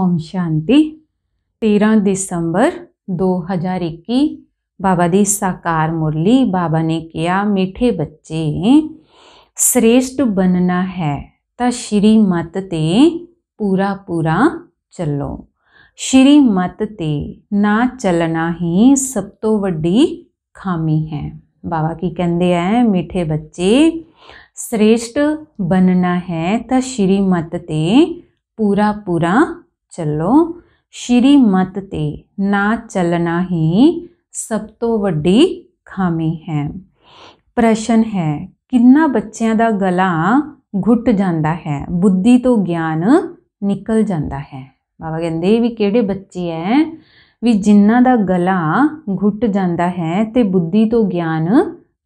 ਓਮ ਸ਼ਾਂਤੀ 13 ਦਸੰਬਰ 2021 ਬਾਬਾ ਦੀ ਸਾਕਾਰ ਮੁਰਲੀ ਬਾਬਾ ਨੇ ਕਿਹਾ ਮਿੱਠੇ ਬੱਚੇ ਸ੍ਰੇਸ਼ਟ ਬਣਨਾ ਹੈ ਤਾਂ ਸ਼੍ਰੀ ਮਤ ਤੇ ਪੂਰਾ ਪੂਰਾ ਚੱਲੋ ਸ਼੍ਰੀ ਮਤ ਤੇ ਨਾ ਚੱਲਣਾ ਹੀ ਸਭ ਤੋਂ ਵੱਡੀ ਖਾਮੀ ਹੈ ਬਾਬਾ ਕੀ ਕਹਿੰਦੇ ਐ ਮਿੱਠੇ ਬੱਚੇ ਸ੍ਰੇਸ਼ਟ ਬਣਨਾ ਹੈ ਤਾਂ ਸ਼੍ਰੀ ਮਤ ਤੇ ਪੂਰਾ ਪੂਰਾ ਚੱਲੋ ਸ਼੍ਰੀਮਤ ਤੇ ਨਾ ਚੱਲਣਾ ਹੀ ਸਭ ਤੋਂ ਵੱਡੀ ਖਾਮੀ ਹੈ ਪ੍ਰਸ਼ਨ ਹੈ ਕਿੰਨਾ ਬੱਚਿਆਂ ਦਾ ਗਲਾ ਘੁੱਟ ਜਾਂਦਾ ਹੈ ਬੁੱਧੀ ਤੋਂ ਗਿਆਨ ਨਿਕਲ ਜਾਂਦਾ ਹੈ ਬਾਬਾ ਕਹਿੰਦੇ ਵੀ ਕਿਹੜੇ ਬੱਚੇ ਐ ਵੀ ਜਿਨ੍ਹਾਂ ਦਾ ਗਲਾ ਘੁੱਟ ਜਾਂਦਾ ਹੈ ਤੇ ਬੁੱਧੀ ਤੋਂ ਗਿਆਨ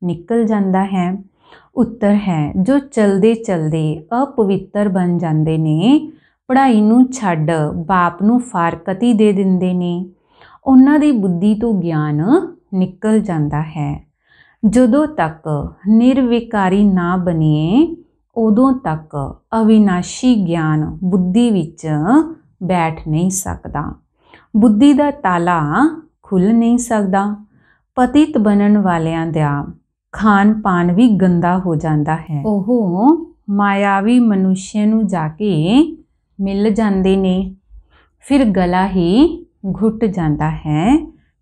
ਨਿਕਲ ਜਾਂਦਾ ਹੈ ਉੱਤਰ ਹੈ ਜੋ ਚਲਦੇ ਚਲਦੇ ਅਪਵਿੱਤਰ ਬਣ ਜਾਂਦੇ ਨੇ ਪੜ੍ਹਾਈ ਨੂੰ ਛੱਡ ਬਾਪ ਨੂੰ ਫਾਰਕਤੀ ਦੇ ਦਿੰਦੇ ਨੇ ਉਹਨਾਂ ਦੀ ਬੁੱਧੀ ਤੋਂ ਗਿਆਨ ਨਿਕਲ ਜਾਂਦਾ ਹੈ ਜਦੋਂ ਤੱਕ ਨਿਰਵਿਕਾਰੀ ਨਾ ਬਣੀਏ ਉਦੋਂ ਤੱਕ ਅਵਿਨਾਸ਼ੀ ਗਿਆਨ ਬੁੱਧੀ ਵਿੱਚ ਬੈਠ ਨਹੀਂ ਸਕਦਾ ਬੁੱਧੀ ਦਾ ਤਾਲਾ ਖੁੱਲ ਨਹੀਂ ਸਕਦਾ ਪਤਿਤ ਬਣਨ ਵਾਲਿਆਂ ਦਾ ਖਾਨ ਪਾਨ ਵੀ ਗੰਦਾ ਹੋ ਜਾਂਦਾ ਹੈ ਉਹ ਮਾਇਆਵੀ ਮਨੁੱਖ ਨੂੰ ਜਾ ਕੇ ਮਿਲ ਜਾਂਦੇ ਨੇ ਫਿਰ ਗਲਾ ਹੀ ਘੁੱਟ ਜਾਂਦਾ ਹੈ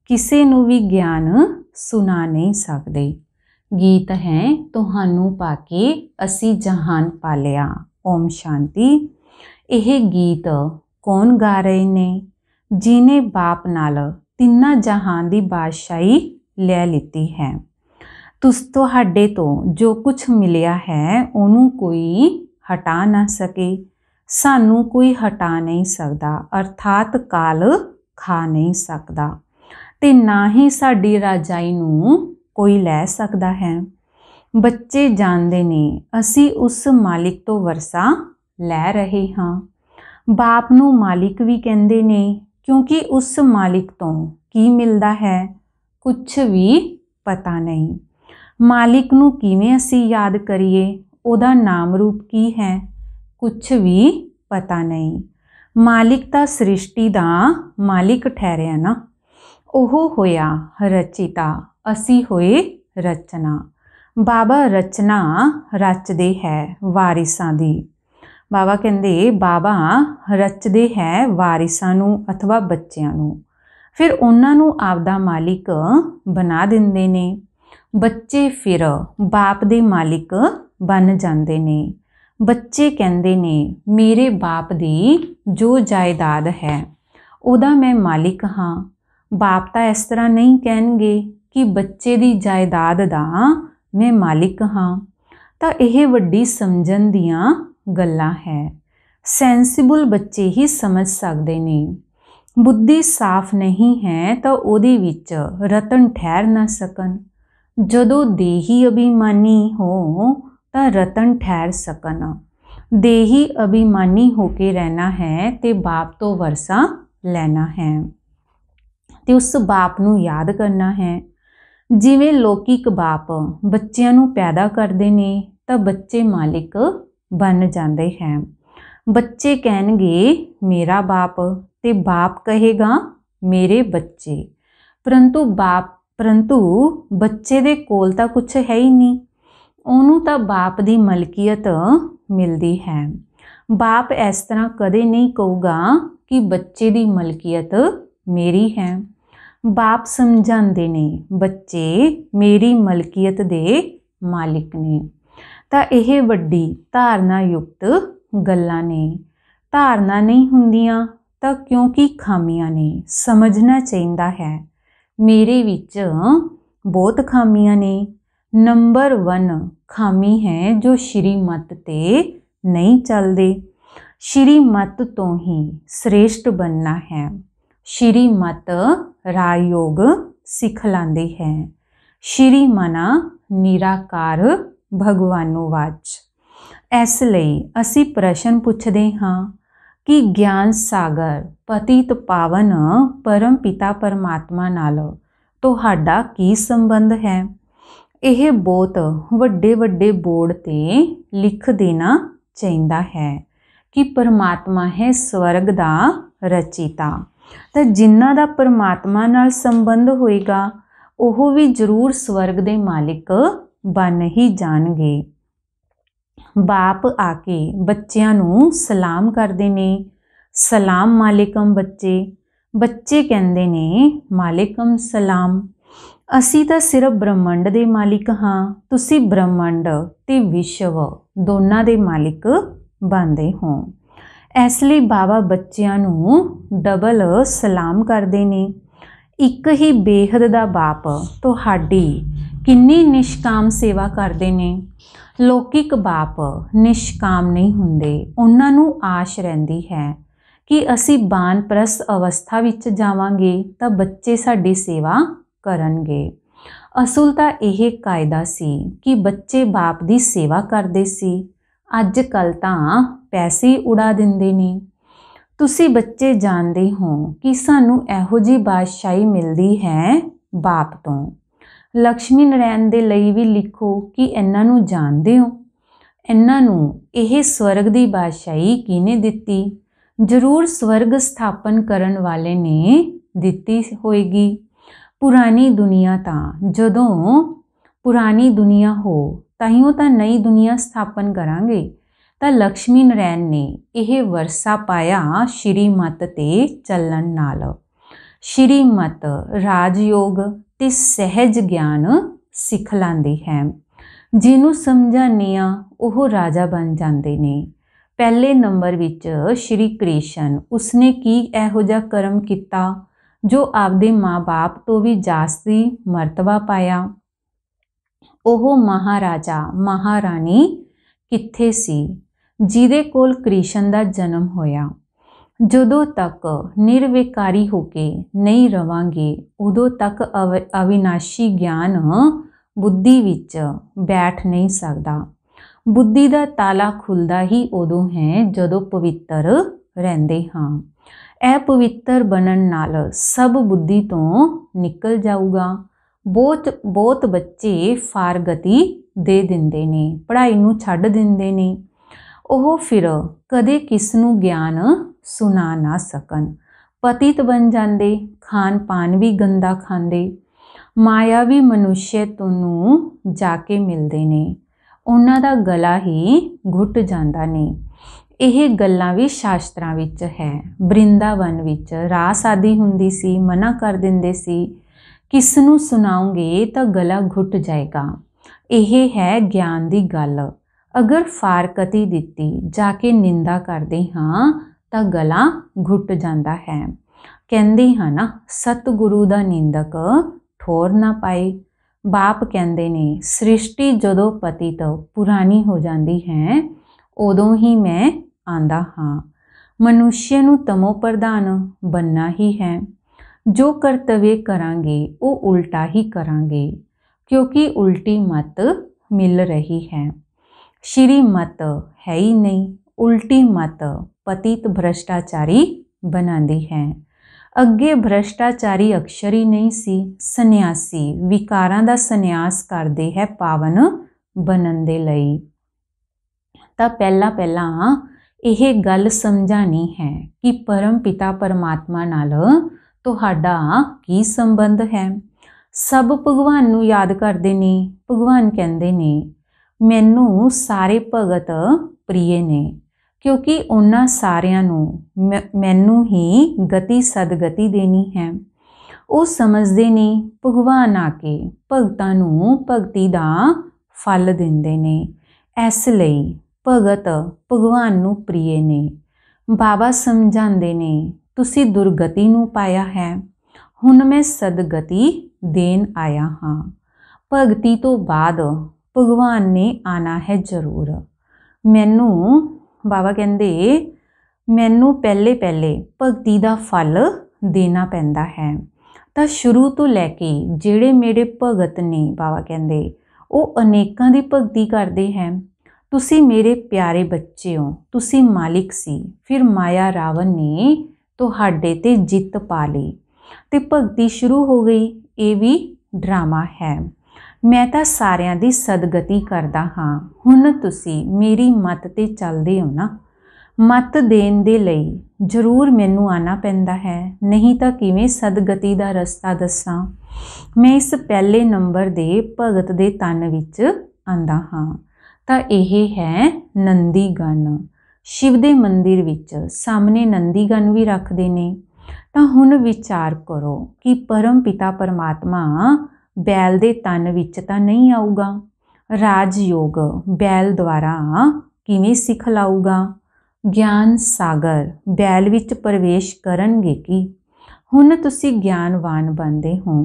ਕਿਸੇ ਨੂੰ ਵੀ ਗਿਆਨ ਸੁਣਾ ਨਹੀਂ ਸਕਦੇ ਗੀਤ ਹੈ ਤੁਹਾਨੂੰ ਪਾ ਕੇ ਅਸੀਂ ਜਹਾਨ ਪਾਲਿਆ ਓਮ ਸ਼ਾਂਤੀ ਇਹ ਗੀਤ ਕੌਣ ਗਾ ਰਹੇ ਨੇ ਜਿਨੇ ਬਾਪ ਨਾਲ ਤਿੰਨਾ ਜਹਾਨ ਦੀ ਬਾਦਸ਼ਾਹੀ ਲੈ ਲਿੱਤੀ ਹੈ ਤੁਸ ਤੁਹਾਡੇ ਤੋਂ ਜੋ ਕੁਝ ਮਿਲਿਆ ਹੈ ਉਹਨੂੰ ਕੋਈ ਹਟਾ ਨਾ ਸਕੇ ਸਾਨੂੰ ਕੋਈ ਹਟਾ ਨਹੀਂ ਸਕਦਾ ਅਰਥਾਤ ਕਾਲ ਖਾ ਨਹੀਂ ਸਕਦਾ ਤੇ ਨਾ ਹੀ ਸਾਡੀ ਰਾਜਾਈ ਨੂੰ ਕੋਈ ਲੈ ਸਕਦਾ ਹੈ ਬੱਚੇ ਜਾਣਦੇ ਨੇ ਅਸੀਂ ਉਸ ਮਾਲਿਕ ਤੋਂ ਵਰਸਾ ਲੈ ਰਹੇ ਹਾਂ ਬਾਪ ਨੂੰ ਮਾਲਿਕ ਵੀ ਕਹਿੰਦੇ ਨੇ ਕਿਉਂਕਿ ਉਸ ਮਾਲਿਕ ਤੋਂ ਕੀ ਮਿਲਦਾ ਹੈ ਕੁਝ ਵੀ ਪਤਾ ਨਹੀਂ ਮਾਲਿਕ ਨੂੰ ਕਿਵੇਂ ਅਸੀਂ ਯਾਦ ਕਰੀਏ ਉਹਦਾ ਨਾਮ ਰੂਪ ਕੀ ਹੈ ਕੁਝ ਵੀ ਪਤਾ ਨਹੀਂ ਮਾਲਿਕ ਤਾਂ ਸ੍ਰਿਸ਼ਟੀ ਦਾ ਮਾਲਿਕ ਠਹਿਰਿਆ ਨਾ ਉਹ ਹੋਇਆ ਰਚਿਤਾ ਅਸੀਂ ਹੋਏ ਰਚਨਾ ਬਾਬਾ ਰਚਨਾ ਰਚਦੇ ਹੈ ਵਾਰਿਸਾਂ ਦੀ ਬਾਬਾ ਕਹਿੰਦੇ ਬਾਬਾ ਰਚਦੇ ਹੈ ਵਾਰਿਸਾਂ ਨੂੰ ਅਥਵਾ ਬੱਚਿਆਂ ਨੂੰ ਫਿਰ ਉਹਨਾਂ ਨੂੰ ਆਪਦਾ ਮਾਲਿਕ ਬਣਾ ਦਿੰਦੇ ਨੇ ਬੱਚੇ ਫਿਰ ਬਾਪ ਦੇ ਮਾਲਿਕ ਬਣ ਜਾਂਦੇ ਨੇ ਬੱਚੇ ਕਹਿੰਦੇ ਨੇ ਮੇਰੇ ਬਾਪ ਦੀ ਜੋ ਜਾਇਦਾਦ ਹੈ ਉਹਦਾ ਮੈਂ ਮਾਲਿਕ ਹਾਂ ਬਾਪ ਤਾਂ ਇਸ ਤਰ੍ਹਾਂ ਨਹੀਂ ਕਹਿਣਗੇ ਕਿ ਬੱਚੇ ਦੀ ਜਾਇਦਾਦ ਦਾ ਮੈਂ ਮਾਲਿਕ ਹਾਂ ਤਾਂ ਇਹ ਵੱਡੀ ਸਮਝਣ ਦੀਆਂ ਗੱਲਾਂ ਹੈ ਸੈਂਸੀਬਲ ਬੱਚੇ ਹੀ ਸਮਝ ਸਕਦੇ ਨੇ ਬੁੱਧੀ ਸਾਫ਼ ਨਹੀਂ ਹੈ ਤਾਂ ਉਹਦੇ ਵਿੱਚ ਰਤਨ ਠਹਿਰ ਨਾ ਸਕਣ ਜਦੋਂ ਦੇਹੀ ਅਭਿਮਾਨੀ ਹੋ ਤਾਂ ਰਤਨ ਠਹਿਰ ਸਕਣ ਦੇਹੀ ਅਭਿਮਾਨੀ ਹੋ ਕੇ ਰਹਿਣਾ ਹੈ ਤੇ ਬਾਪ ਤੋਂ ਵਰਸਾ ਲੈਣਾ ਹੈ ਤੇ ਉਸ ਬਾਪ ਨੂੰ ਯਾਦ ਕਰਨਾ ਹੈ ਜਿਵੇਂ ਲੋਕਿਕ ਬਾਪ ਬੱਚਿਆਂ ਨੂੰ ਪੈਦਾ ਕਰਦੇ ਨੇ ਤਾਂ ਬੱਚੇ ਮਾਲਿਕ ਬਣ ਜਾਂਦੇ ਹੈ ਬੱਚੇ ਕਹਿਣਗੇ ਮੇਰਾ ਬਾਪ ਤੇ ਬਾਪ ਕਹੇਗਾ ਮੇਰੇ ਬੱਚੇ ਪਰੰਤੂ ਬਾਪ ਪਰੰਤੂ ਬੱਚੇ ਦੇ ਕੋਲ ਤਾਂ ਕੁਝ ਹੈ ਹੀ ਨਹੀਂ ਉਹਨੂੰ ਤਾਂ ਬਾਪ ਦੀ ਮਲਕੀਅਤ ਮਿਲਦੀ ਹੈ ਬਾਪ ਇਸ ਤਰ੍ਹਾਂ ਕਦੇ ਨਹੀਂ ਕਹੂਗਾ ਕਿ ਬੱਚੇ ਦੀ ਮਲਕੀਅਤ ਮੇਰੀ ਹੈ ਬਾਪ ਸਮਝਾਉਂਦੇ ਨੇ ਬੱਚੇ ਮੇਰੀ ਮਲਕੀਅਤ ਦੇ ਮਾਲਕ ਨੇ ਤਾਂ ਇਹ ਵੱਡੀ ਧਾਰਨਾ ਯੁਕਤ ਗੱਲਾਂ ਨੇ ਧਾਰਨਾ ਨਹੀਂ ਹੁੰਦੀਆਂ ਤਾਂ ਕਿਉਂਕਿ ਖਾਮੀਆਂ ਨੇ ਸਮਝਣਾ ਚਾਹੀਦਾ ਹੈ ਮੇਰੇ ਵਿੱਚ ਬਹੁਤ ਖਾਮੀਆਂ ਨੇ ਨੰਬਰ 1 ਖਾਮੀ ਹੈ ਜੋ ਸ਼੍ਰੀਮਤ ਤੇ ਨਹੀਂ ਚੱਲਦੇ ਸ਼੍ਰੀਮਤ ਤੋਂ ਹੀ ਸ੍ਰੇਸ਼ਟ ਬੰਨਾ ਹੈ ਸ਼੍ਰੀਮਤ ਰਾਯੋਗ ਸਿਖਲਾਉਂਦੀ ਹੈ ਸ਼੍ਰੀ ਮਨਾ ਨਿਰਾਕਾਰ ਭਗਵਾਨੋ ਵਾਚ ਇਸ ਲਈ ਅਸੀਂ ਪ੍ਰਸ਼ਨ ਪੁੱਛਦੇ ਹਾਂ ਕਿ ਗਿਆਨ ਸਾਗਰ ਪਤਿਤ ਪਾਵਨ ਪਰਮ ਪਿਤਾ ਪਰਮਾਤਮਾ ਨਾਲ ਤੁਹਾਡਾ ਕੀ ਸੰਬੰਧ ਹੈ ਇਹ ਬਹੁਤ ਵੱਡੇ ਵੱਡੇ ਬੋਰਡ ਤੇ ਲਿਖ ਦੇਣਾ ਚਾਹੀਦਾ ਹੈ ਕਿ ਪਰਮਾਤਮਾ ਹੈ ਸਵਰਗ ਦਾ ਰਚੀਤਾ ਤਾਂ ਜਿਨ੍ਹਾਂ ਦਾ ਪਰਮਾਤਮਾ ਨਾਲ ਸੰਬੰਧ ਹੋਏਗਾ ਉਹ ਵੀ ਜ਼ਰੂਰ ਸਵਰਗ ਦੇ ਮਾਲਕ ਬਣ ਹੀ ਜਾਣਗੇ ਬਾਪ ਆ ਕੇ ਬੱਚਿਆਂ ਨੂੰ ਸਲਾਮ ਕਰਦੇ ਨੇ ਸਲਾਮ ਮਾਲਿਕਮ ਬੱਚੇ ਬੱਚੇ ਕਹਿੰਦੇ ਨੇ ਮਾਲਿਕਮ ਸਲਾਮ ਅਸੀਂ ਤਾਂ ਸਿਰਫ ਬ੍ਰਹਮੰਡ ਦੇ ਮਾਲਿਕ ਹਾਂ ਤੁਸੀਂ ਬ੍ਰਹਮੰਡ ਤੇ ਵਿਸ਼ਵ ਦੋਨਾਂ ਦੇ ਮਾਲਿਕ ਬਣਦੇ ਹੋ ਇਸ ਲਈ ਬਾਬਾ ਬੱਚਿਆਂ ਨੂੰ ਡਬਲ ਸਲਾਮ ਕਰਦੇ ਨੇ ਇੱਕ ਹੀ ਬੇਹਦ ਦਾ ਬਾਪ ਤੁਹਾਡੀ ਕਿੰਨੀ ਨਿਸ਼ਕਾਮ ਸੇਵਾ ਕਰਦੇ ਨੇ ਲੋਕਿਕ ਬਾਪ ਨਿਸ਼ਕਾਮ ਨਹੀਂ ਹੁੰਦੇ ਉਹਨਾਂ ਨੂੰ ਆਸ਼ ਰਹਿੰਦੀ ਹੈ ਕਿ ਅਸੀਂ ਬਾਨਪ੍ਰਸ ਅਵਸਥਾ ਵਿੱਚ ਜਾਵਾਂਗੇ ਤਾਂ ਬੱਚੇ ਸਾਡੀ ਸੇਵਾ ਕਰਨਗੇ ਅਸਲ ਤਾਂ ਇਹ ਕਾਇਦਾ ਸੀ ਕਿ ਬੱਚੇ ਬਾਪ ਦੀ ਸੇਵਾ ਕਰਦੇ ਸੀ ਅੱਜ ਕੱਲ ਤਾਂ ਪੈਸੇ ਉਡਾ ਦਿੰਦੇ ਨੇ ਤੁਸੀਂ ਬੱਚੇ ਜਾਣਦੇ ਹੋ ਕਿ ਸਾਨੂੰ ਇਹੋ ਜੀ ਬਾਦਸ਼ਾਹੀ ਮਿਲਦੀ ਹੈ ਬਾਪ ਤੋਂ ਲక్ష్ਮੀ ਨਰੈਣ ਦੇ ਲਈ ਵੀ ਲਿਖੋ ਕਿ ਇਹਨਾਂ ਨੂੰ ਜਾਣਦੇ ਹੋ ਇਹਨਾਂ ਨੂੰ ਇਹ ਸਵਰਗ ਦੀ ਬਾਦਸ਼ਾਹੀ ਕਿਨੇ ਦਿੱਤੀ ਜ਼ਰੂਰ ਸਵਰਗ ਸਥਾਪਨ ਕਰਨ ਵਾਲੇ ਨੇ ਦਿੱਤੀ ਹੋਏਗੀ ਪੁਰਾਣੀ ਦੁਨੀਆ ਤਾਂ ਜਦੋਂ ਪੁਰਾਣੀ ਦੁਨੀਆ ਹੋ ਤਾਈਓ ਤਾਂ ਨਈ ਦੁਨੀਆ ਸਥਾਪਨ ਕਰਾਂਗੇ ਤਾਂ ਲక్ష్ਮੀ ਨਰੈਣ ਨੇ ਇਹ ਵਰਸਾ ਪਾਇਆ ਸ਼੍ਰੀ ਮਤ ਤੇ ਚੱਲਣ ਨਾਲ ਸ਼੍ਰੀ ਮਤ ਰਾਜਯੋਗ ਤੇ ਸਹਿਜ ਗਿਆਨ ਸਿੱਖ ਲਾਂਦੀ ਹੈ ਜਿਹਨੂੰ ਸਮਝਾਨੇ ਉਹ ਰਾਜਾ ਬਣ ਜਾਂਦੇ ਨੇ ਪਹਿਲੇ ਨੰਬਰ ਵਿੱਚ ਸ਼੍ਰੀ ਕ੍ਰਿਸ਼ਨ ਉਸਨੇ ਕੀ ਇਹੋ ਜਿਹਾ ਕਰਮ ਕੀਤਾ ਜੋ ਆਪਦੇ ਮਾਪੇ ਤੋਂ ਵੀ ਜਾਸਤੀ ਮਰਤਬਾ ਪਾਇਆ ਉਹ ਮਹਾਰਾਜਾ ਮਹਾਰਾਣੀ ਕਿੱਥੇ ਸੀ ਜਿਹਦੇ ਕੋਲ ਕ੍ਰਿਸ਼ਨ ਦਾ ਜਨਮ ਹੋਇਆ ਜਦੋਂ ਤੱਕ ਨਿਰਵਿਕਾਰੀ ਹੋ ਕੇ ਨਹੀਂ ਰਵਾਂਗੇ ਉਦੋਂ ਤੱਕ ਅਵਿਨਾਸ਼ੀ ਗਿਆਨ ਬੁੱਧੀ ਵਿੱਚ ਬੈਠ ਨਹੀਂ ਸਕਦਾ ਬੁੱਧੀ ਦਾ ਤਾਲਾ ਖੁੱਲਦਾ ਹੀ ਉਦੋਂ ਹੈ ਜਦੋਂ ਪਵਿੱਤਰ ਰਹਿੰਦੇ ਹਾਂ ਇਹ ਪਵਿੱਤਰ ਬਨਣ ਨਾਲ ਸਭ ਬੁੱਧੀ ਤੋਂ ਨਿਕਲ ਜਾਊਗਾ ਬਹੁਤ ਬਹੁਤ ਬੱਚੇ ਫਾਰਗਤੀ ਦੇ ਦਿੰਦੇ ਨੇ ਪੜ੍ਹਾਈ ਨੂੰ ਛੱਡ ਦਿੰਦੇ ਨੇ ਉਹ ਫਿਰ ਕਦੇ ਕਿਸ ਨੂੰ ਗਿਆਨ ਸੁਣਾ ਨਾ ਸਕਣ ਪਤਿਤ ਬਣ ਜਾਂਦੇ ਖਾਨ ਪਾਨ ਵੀ ਗੰਦਾ ਖਾਂਦੇ ਮਾਇਆ ਵੀ ਮਨੁਸ਼ਯ ਤੁਹਾਨੂੰ ਜਾ ਕੇ ਮਿਲਦੇ ਨੇ ਉਹਨਾਂ ਦਾ ਗਲਾ ਹੀ ਘੁੱਟ ਜਾਂਦਾ ਨੇ ਇਹ ਗੱਲਾਂ ਵੀ ਸ਼ਾਸਤਰਾਂ ਵਿੱਚ ਹੈ ਬ੍ਰਿੰਦਾਵਨ ਵਿੱਚ ਰਾਸ ਆਦੀ ਹੁੰਦੀ ਸੀ ਮਨਾ ਕਰ ਦਿੰਦੇ ਸੀ ਕਿਸ ਨੂੰ ਸੁਣਾਉਂਗੇ ਤਾਂ ਗਲਾ ਘੁੱਟ ਜਾਏਗਾ ਇਹ ਹੈ ਗਿਆਨ ਦੀ ਗੱਲ ਅਗਰ ਫਾਰਕਤੀ ਦਿੱਤੀ ਜਾ ਕੇ ਨਿੰਦਾ ਕਰਦੇ ਹਾਂ ਤਾਂ ਗਲਾ ਘੁੱਟ ਜਾਂਦਾ ਹੈ ਕਹਿੰਦੇ ਹਨ ਨਾ ਸਤਿਗੁਰੂ ਦਾ ਨਿੰਦਕ ਠੋਰ ਨਾ ਪਾਏ ਬਾਪ ਕਹਿੰਦੇ ਨੇ ਸ੍ਰਿਸ਼ਟੀ ਜਦੋਂ ਪਤੀ ਤੋਂ ਪੁਰਾਣੀ ਹੋ ਜਾਂਦੀ ਹੈ ਉਦੋਂ ਹੀ ਮੈਂ ਆਂਦਾ ਹਾਂ ਮਨੁਸ਼ਯ ਨੂੰ ਤਮੋ ਪ੍ਰਧਾਨ ਬੰਨਾ ਹੀ ਹੈ ਜੋ ਕਰਤਵੇ ਕਰਾਂਗੇ ਉਹ ਉਲਟਾ ਹੀ ਕਰਾਂਗੇ ਕਿਉਂਕਿ ਉਲਟੀ ਮਤ ਮਿਲ ਰਹੀ ਹੈ ਸ਼੍ਰੀ ਮਤ ਹੈ ਹੀ ਨਹੀਂ ਉਲਟੀ ਮਤ ਪਤਿਤ ਭ੍ਰਸ਼ਟਾਚਾਰੀ ਬਣਾਉਂਦੀ ਹੈ ਅੱਗੇ ਭ੍ਰਸ਼ਟਾਚਾਰੀ ਅਕਸ਼ਰੀ ਨਹੀਂ ਸੀ ਸੰਨਿਆਸੀ ਵਿਕਾਰਾਂ ਦਾ ਸੰਨਿਆਸ ਕਰਦੇ ਹੈ ਪਾਵਨ ਬਣਨ ਦੇ ਲਈ ਤਾਂ ਪਹਿਲਾ ਪਹਿਲਾ ਇਹ ਗੱਲ ਸਮਝਾਣੀ ਹੈ ਕਿ ਪਰਮ ਪਿਤਾ ਪਰਮਾਤਮਾ ਨਾਲ ਤੁਹਾਡਾ ਕੀ ਸੰਬੰਧ ਹੈ ਸਭ ਭਗਵਾਨ ਨੂੰ ਯਾਦ ਕਰਦੇ ਨੇ ਭਗਵਾਨ ਕਹਿੰਦੇ ਨੇ ਮੈਨੂੰ ਸਾਰੇ ਭਗਤ ਪ੍ਰੀਏ ਨੇ ਕਿਉਂਕਿ ਉਹਨਾਂ ਸਾਰਿਆਂ ਨੂੰ ਮੈਨੂੰ ਹੀ ਗਤੀ ਸਦਗਤੀ ਦੇਣੀ ਹੈ ਉਹ ਸਮਝਦੇ ਨੇ ਭਗਵਾਨ ਆ ਕੇ ਭਗਤਾਂ ਨੂੰ ਭਗਤੀ ਦਾ ਫਲ ਦਿੰਦੇ ਨੇ ਇਸ ਲਈ ਭਗਤ ਭਗਵਾਨ ਨੂੰ ਪ੍ਰੀਏ ਨੇ ਬਾਬਾ ਸਮਝਾਉਂਦੇ ਨੇ ਤੁਸੀਂ ਦੁਰਗਤੀ ਨੂੰ ਪਾਇਆ ਹੈ ਹੁਣ ਮੈਂ ਸਦਗਤੀ ਦੇਣ ਆਇਆ ਹਾਂ ਭਗਤੀ ਤੋਂ ਬਾਅਦ ਭਗਵਾਨ ਨੇ ਆਣਾ ਹੈ ਜ਼ਰੂਰ ਮੈਨੂੰ ਬਾਬਾ ਕਹਿੰਦੇ ਮੈਨੂੰ ਪਹਿਲੇ ਪਹਿਲੇ ਭਗਤੀ ਦਾ ਫਲ ਦੇਣਾ ਪੈਂਦਾ ਹੈ ਤਾਂ ਸ਼ੁਰੂ ਤੋਂ ਲੈ ਕੇ ਜਿਹੜੇ ਮੇਰੇ ਭਗਤ ਨੇ ਬਾਬਾ ਕਹਿੰਦੇ ਉਹ ਅਨੇਕਾਂ ਦੀ ਭਗਤੀ ਕਰਦੇ ਹਨ ਤੁਸੀਂ ਮੇਰੇ ਪਿਆਰੇ ਬੱਚੇ ਹੋ ਤੁਸੀਂ ਮਾਲਿਕ ਸੀ ਫਿਰ ਮਾਇਆ ਰਾਵਣ ਨੇ ਤੁਹਾਡੇ ਤੇ ਜਿੱਤ ਪਾ ਲਈ ਤੇ ਭਗਤੀ ਸ਼ੁਰੂ ਹੋ ਗਈ ਇਹ ਵੀ ਡਰਾਮਾ ਹੈ ਮੈਂ ਤਾਂ ਸਾਰਿਆਂ ਦੀ ਸਦਗਤੀ ਕਰਦਾ ਹਾਂ ਹੁਣ ਤੁਸੀਂ ਮੇਰੀ ਮੱਤ ਤੇ ਚੱਲਦੇ ਹੋ ਨਾ ਮੱਤ ਦੇਣ ਦੇ ਲਈ ਜ਼ਰੂਰ ਮੈਨੂੰ ਆਣਾ ਪੈਂਦਾ ਹੈ ਨਹੀਂ ਤਾਂ ਕਿਵੇਂ ਸਦਗਤੀ ਦਾ ਰਸਤਾ ਦੱਸਾਂ ਮੈਂ ਇਸ ਪਹਿਲੇ ਨੰਬਰ ਦੇ ਭਗਤ ਦੇ ਤਨ ਵਿੱਚ ਆਂਦਾ ਹਾਂ ਤਾਂ ਇਹ ਹੈ ਨੰਦੀਗਨ ਸ਼ਿਵ ਦੇ ਮੰਦਿਰ ਵਿੱਚ ਸਾਹਮਣੇ ਨੰਦੀਗਨ ਵੀ ਰੱਖਦੇ ਨੇ ਤਾਂ ਹੁਣ ਵਿਚਾਰ ਕਰੋ ਕਿ ਪਰਮ ਪਿਤਾ ਪਰਮਾਤਮਾ ਬੈਲ ਦੇ ਤਨ ਵਿੱਚ ਤਾਂ ਨਹੀਂ ਆਊਗਾ ਰਾਜ ਯੋਗ ਬੈਲ ਦੁਆਰਾ ਕਿਵੇਂ ਸਿੱਖ ਲਾਊਗਾ ਗਿਆਨ ਸਾਗਰ ਬੈਲ ਵਿੱਚ ਪ੍ਰਵੇਸ਼ ਕਰਨਗੇ ਕੀ ਹੁਣ ਤੁਸੀਂ ਗਿਆਨਵਾਨ ਬਣਦੇ ਹੋ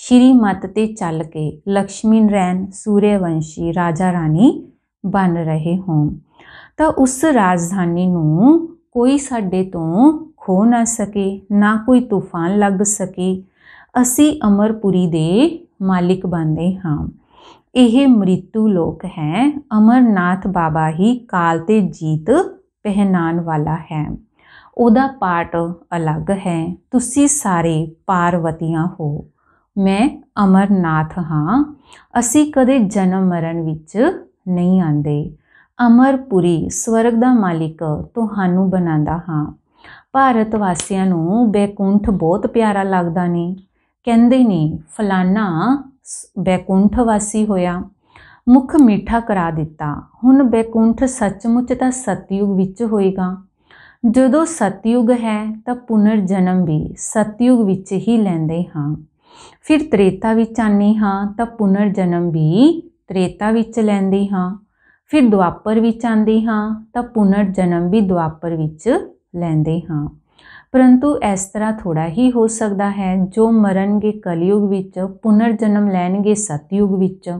ਸ਼੍ਰੀ ਮਤ ਤੇ ਚੱਲ ਕੇ ਲక్ష్ਮੀ ਨਰੈਣ ਸੂਰਯਵੰਸ਼ੀ ਰਾਜਾ ਰਾਣੀ ਬਣ ਰਹੇ ਹੋਂ ਤਾਂ ਉਸ ਰਾਜਧਾਨੀ ਨੂੰ ਕੋਈ ਸਾਡੇ ਤੋਂ ਖੋ ਨਾ ਸਕੇ ਨਾ ਕੋਈ ਤੂਫਾਨ ਲੱਗ ਸਕੇ ਅਸੀਂ ਅਮਰਪੁਰੀ ਦੇ ਮਾਲਿਕ ਬਣਦੇ ਹਾਂ ਇਹ ਮ੍ਰਿਤੂ ਲੋਕ ਹੈ ਅਮਰਨਾਥ ਬਾਬਾ ਹੀ ਕਾਲ ਤੇ ਜੀਤ ਪਹਿਨਾਨ ਵਾਲਾ ਹੈ ਉਹਦਾ ਪਾਠ ਅਲੱਗ ਹੈ ਤੁਸੀਂ ਸਾਰੇ ਪਾਰਵਤੀਆਂ ਹੋ ਮੈਂ ਅਮਰਨਾਥ ਹਾਂ ਅਸੀਂ ਕਦੇ ਜਨਮ ਮਰਨ ਵਿੱਚ ਨਹੀਂ ਆਂਦੇ ਅਮਰਪੁਰੀ ਸਵਰਗ ਦਾ ਮਾਲਿਕ ਤੁਹਾਨੂੰ ਬਣਾਉਂਦਾ ਹਾਂ ਭਾਰਤ ਵਾਸੀਆਂ ਨੂੰ ਬੈਕੁੰਠ ਬਹੁਤ ਪਿਆਰਾ ਲੱਗਦਾ ਨੇ ਕਹਿੰਦੇ ਨੇ ਫਲਾਨਾ ਬੈਕੁੰਠ ਵਾਸੀ ਹੋਇਆ ਮੁਖ ਮਿੱਠਾ ਕਰਾ ਦਿੱਤਾ ਹੁਣ ਬੈਕੁੰਠ ਸੱਚਮੁੱਚ ਤਾਂ ਸਤਯੁਗ ਵਿੱਚ ਹੋਏਗਾ ਜਦੋਂ ਸਤਯੁਗ ਹੈ ਤਾਂ ਪੁਨਰ ਜਨਮ ਵੀ ਸਤਯੁਗ ਵਿੱਚ ਹੀ ਲੈਂਦੇ ਹਾਂ ਫਿਰ ਤ੍ਰੇਤਾ ਵਿੱਚ ਆਨੇ ਹਾਂ ਤਾਂ ਪੁਨਰ ਜਨਮ ਵੀ ਤ੍ਰੇਤਾ ਵਿੱਚ ਲੈਂਦੇ ਹਾਂ ਫਿਰ ਦੁਆਪਰ ਵਿੱਚ ਆਂਦੇ ਹਾਂ ਤਾਂ ਪੁਨਰ ਜਨਮ ਵੀ ਦੁਆਪਰ ਵਿੱਚ ਲੈਂਦੇ ਹਾਂ ਪਰੰਤੂ ਇਸ ਤਰ੍ਹਾਂ ਥੋੜਾ ਹੀ ਹੋ ਸਕਦਾ ਹੈ ਜੋ ਮਰਨਗੇ ਕਲਯੁਗ ਵਿੱਚ ਪੁਨਰ ਜਨਮ ਲੈਣਗੇ ਸਤਯੁਗ ਵਿੱਚ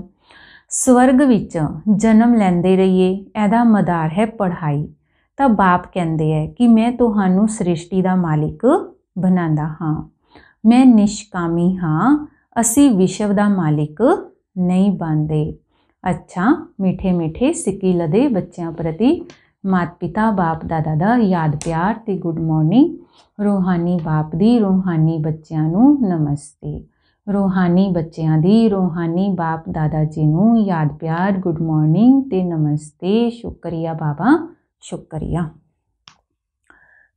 ਸਵਰਗ ਵਿੱਚ ਜਨਮ ਲੈਂਦੇ ਰਹੀਏ ਐਦਾ ਮਦਾਰ ਹੈ ਪੜ੍ਹਾਈ ਤਾਂ ਬਾਪ ਕਹਿੰਦੇ ਹੈ ਕਿ ਮੈਂ ਤੁਹਾਨੂੰ ਸ੍ਰਿਸ਼ਟੀ ਦਾ ਮਾਲਿਕ ਬਣਾਉਂਦਾ ਹਾਂ ਮੈਂ ਨਿਸ਼ਕਾਮੀ ਹਾਂ ਅਸੀਂ ਵਿਸ਼ਵ ਦਾ ਮਾਲਿਕ ਨਹੀਂ ਬਣਦੇ ਅੱਛਾ ਮਿੱਠੇ ਮਿੱਠੇ ਸਿੱਕੀ ਲਦੇ ਬੱਚਿਆਂ ਪ੍ਰਤੀ ਮਾਤ-ਪਿਤਾ ਬਾਪ ਦਾਦਾ ਦਾ ਯਾਦ ਪਿਆਰ ਤੇ ਗੁੱਡ ਮਾਰਨਿੰਗ ਰੋਹਾਨੀ ਬਾਪ ਦੀ ਰੋਹਾਨੀ ਬੱਚਿਆਂ ਨੂੰ ਨਮਸਤੇ ਰੋਹਾਨੀ ਬੱਚਿਆਂ ਦੀ ਰੋਹਾਨੀ ਬਾਪ ਦਾਦਾ ਜੀ ਨੂੰ ਯਾਦ ਪਿਆਰ ਗੁੱਡ ਮਾਰਨਿੰਗ ਤੇ ਨਮਸਤੇ ਸ਼ੁਕਰੀਆ ਬਾਬਾ ਸ਼ੁਕਰੀਆ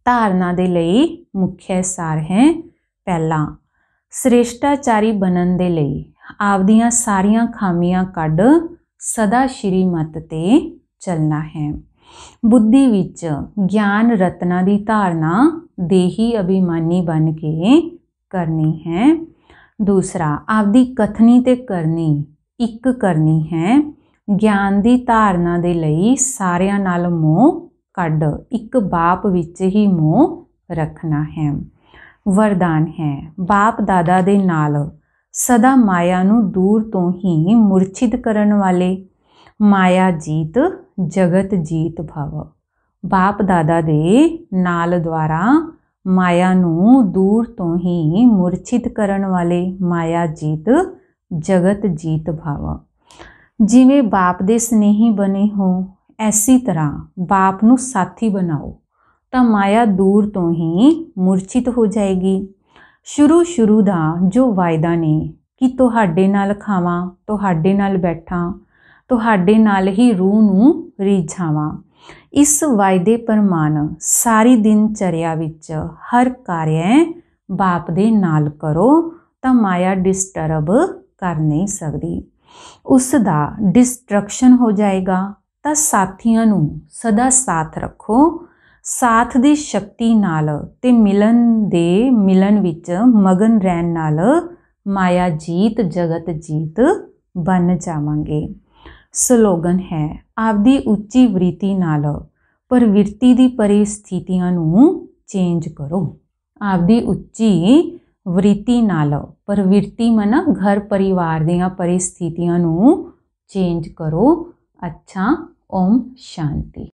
ਧਾਰਨਾ ਦੇ ਲਈ ਮੁੱਖ ਸਾਰ ਹੈ ਪਹਿਲਾਂ ਸ੍ਰੇਸ਼ਟਾਚਾਰੀ ਬਣਨ ਦੇ ਲਈ ਆਪਦੀਆਂ ਸਾਰੀਆਂ ਖਾਮੀਆਂ ਕੱਢ ਸਦਾ ਸ਼੍ਰੀ ਮਤ ਤੇ ਚੱਲਣਾ ਹੈ ਬੁੱਧੀ ਵਿੱਚ ਗਿਆਨ ਰਤਨਾ ਦੀ ਧਾਰਨਾ ਦੇਹੀ ਅਭਿਮਾਨੀ ਬਣ ਕੇ ਕਰਨੀ ਹੈ ਦੂਸਰਾ ਆਪਦੀ ਕਥਨੀ ਤੇ ਕਰਨੀ ਇੱਕ ਕਰਨੀ ਹੈ ਗਿਆਨ ਦੀ ਧਾਰਨਾ ਦੇ ਲਈ ਸਾਰਿਆਂ ਨਾਲ ਮੋਹ ਕੱਢ ਇੱਕ ਬਾਪ ਵਿੱਚ ਹੀ ਮੋਹ ਰੱਖਣਾ ਹੈ ਵਰਦਾਨ ਹੈ ਬਾਪ ਦਾਦਾ ਦੇ ਨਾਲ ਸਦਾ ਮਾਇਆ ਨੂੰ ਦੂਰ ਤੋਂ ਹੀ ਮੁਰਛਿਤ ਕਰਨ ਵਾਲੇ ਮਾਇਆ ਜੀਤ ਜਗਤ ਜੀਤ ਭਵ ਬਾਪ ਦਾਦਾ ਦੇ ਨਾਲ ਦੁਆਰਾ ਮਾਇਆ ਨੂੰ ਦੂਰ ਤੋਂ ਹੀ ਮੁਰਛਿਤ ਕਰਨ ਵਾਲੇ ਮਾਇਆ ਜੀਤ ਜਗਤ ਜੀਤ ਭਵ ਜਿਵੇਂ ਬਾਪ ਦੇ ਸਨੇਹੀ ਬਣੇ ਹੋ ਐਸੀ ਤਰ੍ਹਾਂ ਬਾਪ ਨੂੰ ਸਾਥੀ ਬਣਾਓ ਤਾਂ ਮਾਇਆ ਦੂਰ ਤੋਂ ਹੀ ਮੁਰਚਿਤ ਹੋ ਜਾਏਗੀ ਸ਼ੁਰੂ ਸ਼ੁਰੂ ਦਾ ਜੋ ਵਾਅਦਾ ਨੇ ਕਿ ਤੁਹਾਡੇ ਨਾਲ ਖਾਵਾਂ ਤੁਹਾਡੇ ਨਾਲ ਬੈਠਾਂ ਤੁਹਾਡੇ ਨਾਲ ਹੀ ਰੂਹ ਨੂੰ ਰੀਝਾਵਾਂ ਇਸ ਵਾਅਦੇ ਪਰਮਾਨ ਸਾਰੀ ਦਿਨ ਚਰਿਆ ਵਿੱਚ ਹਰ ਕਾਰਿਆ ਬਾਪ ਦੇ ਨਾਲ ਕਰੋ ਤਾਂ ਮਾਇਆ ਡਿਸਟਰਬ ਕਰ ਨਹੀਂ ਸਕਦੀ ਉਸ ਦਾ ਡਿਸਟਰਕਸ਼ਨ ਹੋ ਜਾਏਗਾ ਤਾਂ ਸਾਥੀਆਂ ਨੂੰ ਸਦਾ ਸਾਥ ਰੱਖੋ ਸਾਥ ਦੀ ਸ਼ਕਤੀ ਨਾਲ ਤੇ ਮਿਲਨ ਦੇ ਮਿਲਨ ਵਿੱਚ ਮਗਨ ਰਹਿਣ ਨਾਲ ਮਾਇਆ ਜੀਤ ਜਗਤ ਜੀਤ ਬਣ ਜਾਵਾਂਗੇ ਸਲੋਗਨ ਹੈ ਆਪਦੀ ਉੱਚੀ ਵ੍ਰਿਤੀ ਨਾਲ ਪਰਵਿਰਤੀ ਦੀ ਪਰਿਸਥਿਤੀਆਂ ਨੂੰ ਚੇਂਜ ਕਰੋ ਆਪਦੀ ਉੱਚੀ ਵ੍ਰਿਤੀ ਨਾਲ ਪਰਵਿਰਤੀ ਮਨ ਘਰ ਪਰਿਵਾਰ ਦੀਆਂ ਪਰਿਸਥਿਤੀਆਂ ਨੂੰ ਚੇਂਜ ਕਰੋ ਅੱਛਾ ਓਮ ਸ਼ਾਂਤੀ